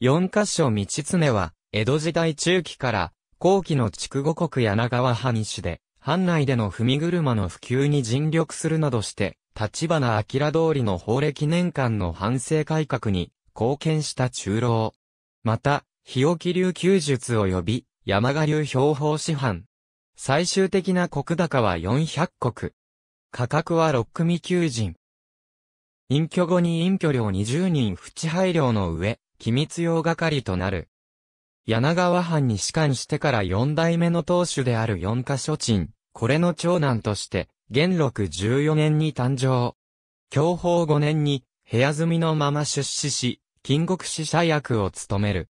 四箇所道常は、江戸時代中期から、後期の筑後国柳川藩主で、藩内での踏み車の普及に尽力するなどして、立花明通りの法暦年間の反省改革に貢献した中老。また、日置流弓術及び山賀流標法師範。最終的な国高は400国。価格は6組求人。隠居後に隠居料20人扶配料の上、機密用係となる。柳川藩に仕官してから四代目の当主である四箇所鎮、これの長男として、元禄14年に誕生。享保5年に、部屋住みのまま出資し、金国使者役を務める。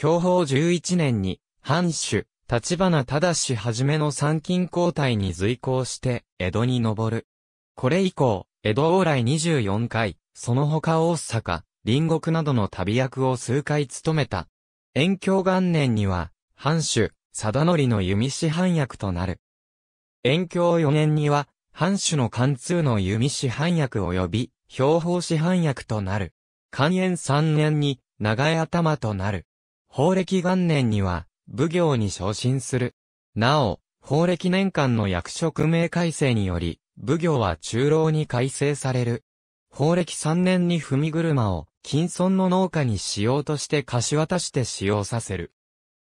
享保11年に、藩主、立花忠はじめの参勤交代に随行して、江戸に登る。これ以降、江戸往来24回、その他大阪、隣国などの旅役を数回務めた。延享元年には、藩主、貞則の弓師藩役となる。延享4年には、藩主の貫通の弓師藩役及び、標法師藩役となる。寛延3年に、長江頭となる。法暦元年には、武行に昇進する。なお、法暦年間の役職名改正により、武行は中老に改正される。法暦3年に踏み車を、金村の農家にしようとして貸し渡して使用させる。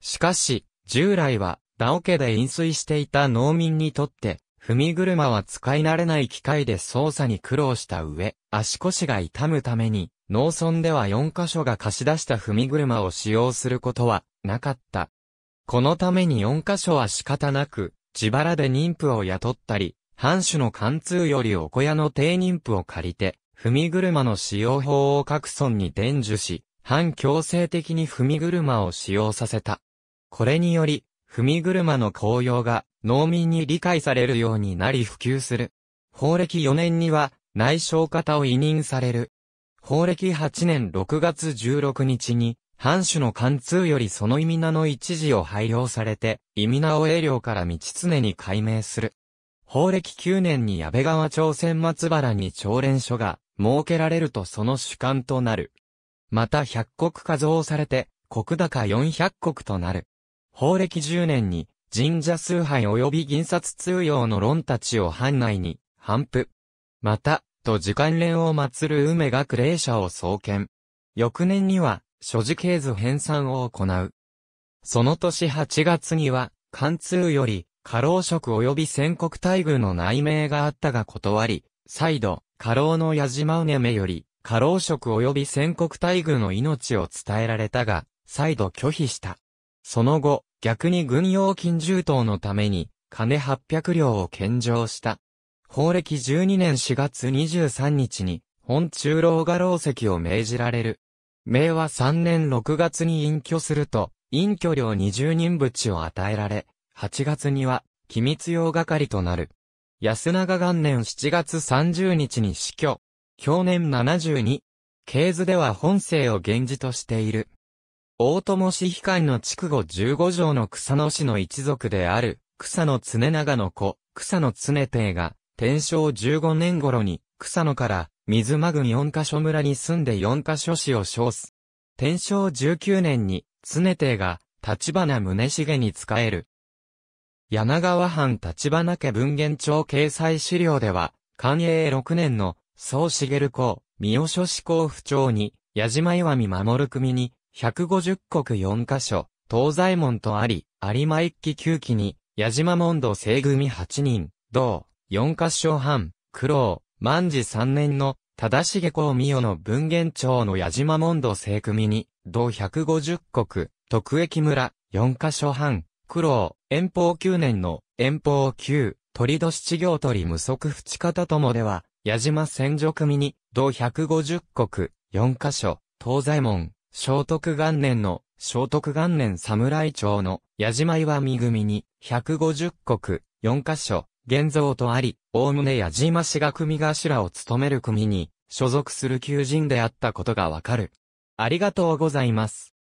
しかし、従来は、ダオ家で飲水していた農民にとって、踏み車は使い慣れない機械で操作に苦労した上、足腰が痛むために、農村では4カ所が貸し出した踏み車を使用することはなかった。このために4カ所は仕方なく、自腹で妊婦を雇ったり、藩主の貫通よりお小屋の低妊婦を借りて、踏み車の使用法を各村に伝授し、反強制的に踏み車を使用させた。これにより、踏み車の公用が農民に理解されるようになり普及する。法歴4年には内省方を委任される。法歴8年6月16日に、藩主の貫通よりその意味名の一時を配慮されて、意味名を栄領から道常に改名する。法歴9年に矢部川朝鮮松原に朝練所が設けられるとその主観となる。また100国加増されて、国高400国となる。法暦10年に、神社崇拝及び銀札通用の論たちを藩内に、反布。また、と時間連を祀る梅学霊社を創建。翌年には、所持経図編纂を行う。その年8月には、貫通より、過労職及び戦国待遇の内命があったが断り、再度、過労の矢島うねめより、過労職及び戦国大軍の命を伝えられたが、再度拒否した。その後、逆に軍用金銃刀のために、金800両を献上した。法暦12年4月23日に、本中老画老席を命じられる。明和3年6月に隠居すると、隠居料20人ちを与えられ、8月には、機密用係となる。安永元年7月30日に死去。去年72。経図では本性を源氏としている。大友氏悲観の筑後15条の草野氏の一族である、草野常長の子、草野常帝が、天正15年頃に、草野から、水間郡4カ所村に住んで4カ所市を称す。天正19年に、常帝が、立花宗茂に仕える、柳川藩立花家文言帳掲載資料では、寛永6年の、総茂公、三代所志公府長に、矢島岩見守組に、150国4カ所、東西門とあり、有馬一期9期に、矢島門道西組8人、同、4カ所半、苦労、万事3年の、忠重公三代の文言帳の矢島門道西組に、同150国、徳益村、4カ所半、苦労、遠方9年の、遠方9、鳥年地行鳥無足淵方ともでは、矢島戦場組に、同150国、4カ所、東西門、聖徳元年の、聖徳元年侍町の、矢島岩見組に、150国、4カ所、現像とあり、おおむね矢島氏が組頭を務める組に、所属する求人であったことがわかる。ありがとうございます。